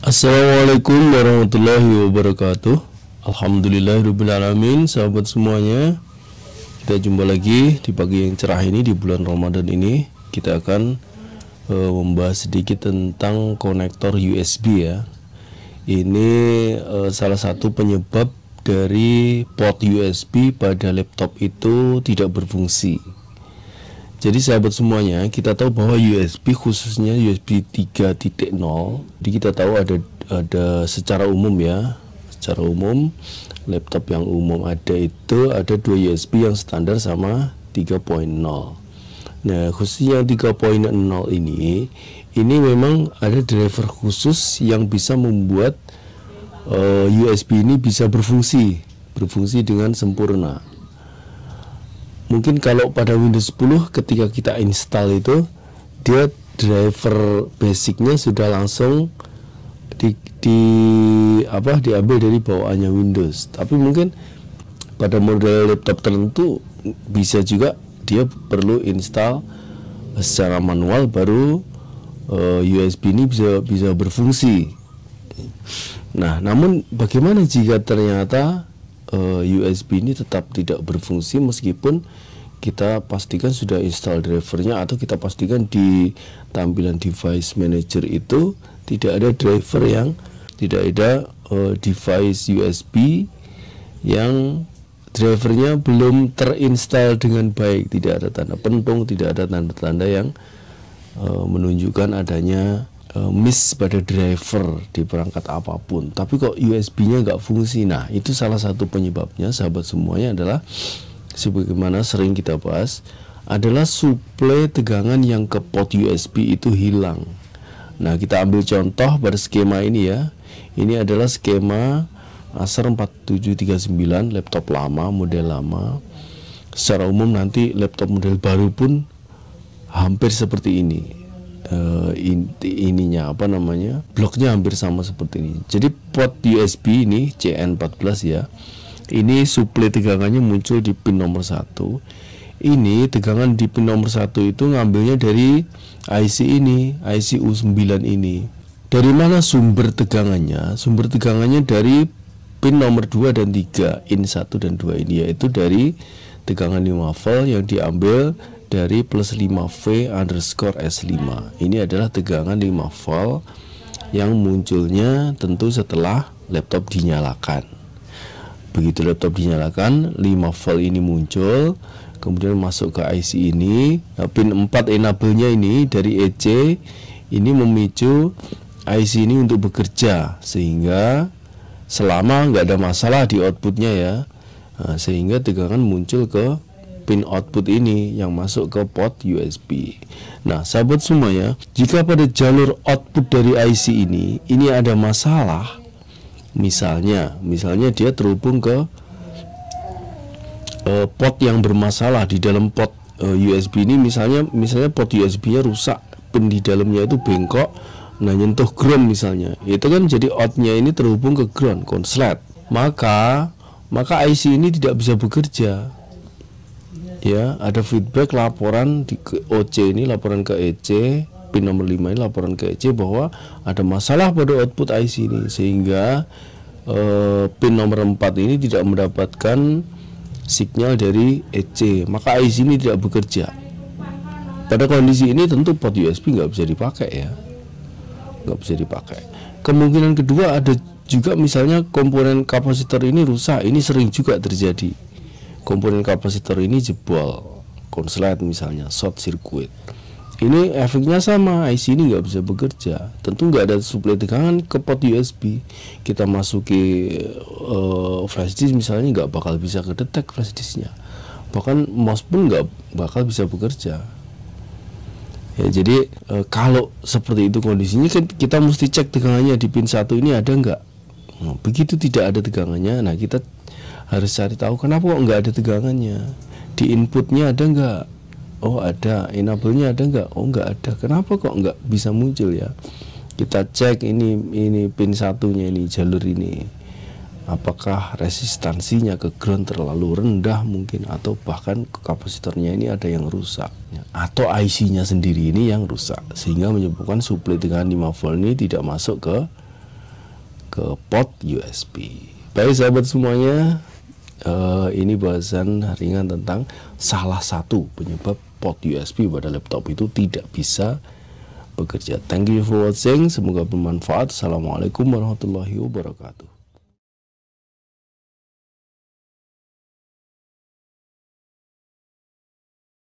Assalamualaikum warahmatullahi wabarakatuh Alhamdulillahirrahmanirrahim Sahabat semuanya Kita jumpa lagi di pagi yang cerah ini Di bulan Ramadan ini Kita akan e, membahas sedikit tentang konektor USB ya Ini e, salah satu penyebab dari port USB pada laptop itu tidak berfungsi jadi sahabat semuanya, kita tahu bahwa USB khususnya USB 3.0, jadi kita tahu ada ada secara umum ya, secara umum laptop yang umum ada itu ada dua USB yang standar sama 3.0. Nah, khususnya 3.0 ini ini memang ada driver khusus yang bisa membuat uh, eh, USB ini bisa berfungsi, berfungsi dengan sempurna mungkin kalau pada Windows 10 ketika kita install itu dia driver basicnya sudah langsung di, di apa diambil dari bawaannya Windows tapi mungkin pada model laptop tertentu bisa juga dia perlu install secara manual baru uh, eh, USB ini bisa bisa berfungsi nah namun bagaimana jika ternyata Eh, USB ini tetap tidak berfungsi meskipun kita pastikan sudah install drivernya atau kita pastikan di tampilan device manager itu tidak ada driver yang tidak ada uh, device USB yang drivernya belum terinstall dengan baik tidak ada tanda pentung tidak ada tanda-tanda yang uh, menunjukkan adanya Eh, miss pada driver di perangkat apapun tapi kok USB-nya nggak fungsi nah itu salah satu penyebabnya sahabat semuanya adalah sebagaimana sering kita bahas adalah suplai tegangan yang ke port USB itu hilang nah kita ambil contoh pada skema ini ya ini adalah skema Acer 4739 laptop lama model lama secara umum nanti laptop model baru pun hampir seperti ini uh, in, ininya apa namanya bloknya hampir sama seperti ini jadi port USB ini CN14 ya ini suplai tegangannya muncul di pin nomor satu ini tegangan di pin nomor satu itu ngambilnya dari IC ini IC U9 ini dari mana sumber tegangannya sumber tegangannya dari pin nomor 2 dan 3 in 1 dan 2 ini yaitu dari tegangan 5 volt yang diambil dari plus 5V underscore S5 ini adalah tegangan 5 volt yang munculnya tentu setelah laptop dinyalakan begitu laptop dinyalakan 5 volt ini muncul kemudian masuk ke IC ini eh, pin 4 enable nya ini dari EC ini memicu IC ini untuk bekerja sehingga selama nggak ada masalah di outputnya ya eh, sehingga tegangan muncul ke pin output ini yang masuk ke port USB. Nah, sahabat semuanya, jika pada jalur output dari IC ini ini ada masalah, misalnya, misalnya dia terhubung ke uh, port yang bermasalah di dalam port uh, eh, USB ini, misalnya, misalnya port USB-nya rusak, pin di dalamnya itu bengkok, nah nyentuh ground misalnya, itu kan jadi outnya ini terhubung ke ground, konslet. Maka maka IC ini tidak bisa bekerja ya ada feedback laporan di ke OC ini laporan ke EC pin nomor 5 ini laporan ke EC bahwa ada masalah pada output IC ini sehingga eh, pin nomor 4 ini tidak mendapatkan signal dari EC maka IC ini tidak bekerja pada kondisi ini tentu port USB nggak bisa dipakai ya nggak bisa dipakai kemungkinan kedua ada juga misalnya komponen kapasitor ini rusak ini sering juga terjadi komponen kapasitor ini jebol konslet misalnya short circuit ini efeknya sama IC ini nggak bisa bekerja tentu nggak ada suplai tegangan ke port USB kita masuki uh, flash disk misalnya nggak bakal bisa kedetek flash disknya bahkan mouse pun nggak bakal bisa bekerja ya jadi uh, kalau seperti itu kondisinya kita mesti cek tegangannya di pin satu ini ada nggak Hmm, begitu tidak ada tegangannya nah kita harus cari tahu kenapa kok nggak ada tegangannya di inputnya ada nggak oh ada enablenya ada nggak oh nggak ada kenapa kok nggak bisa muncul ya kita cek ini ini pin satunya ini jalur ini apakah resistansinya ke ground terlalu rendah mungkin atau bahkan kapasitornya ini ada yang rusak atau IC-nya sendiri ini yang rusak sehingga menyebabkan suplai dengan 5 volt ini tidak masuk ke ke port USB. Baik sahabat semuanya, uh, ini bahasan ringan tentang salah satu penyebab port USB pada laptop itu tidak bisa bekerja. Thank you for watching, semoga bermanfaat. Assalamualaikum warahmatullahi wabarakatuh.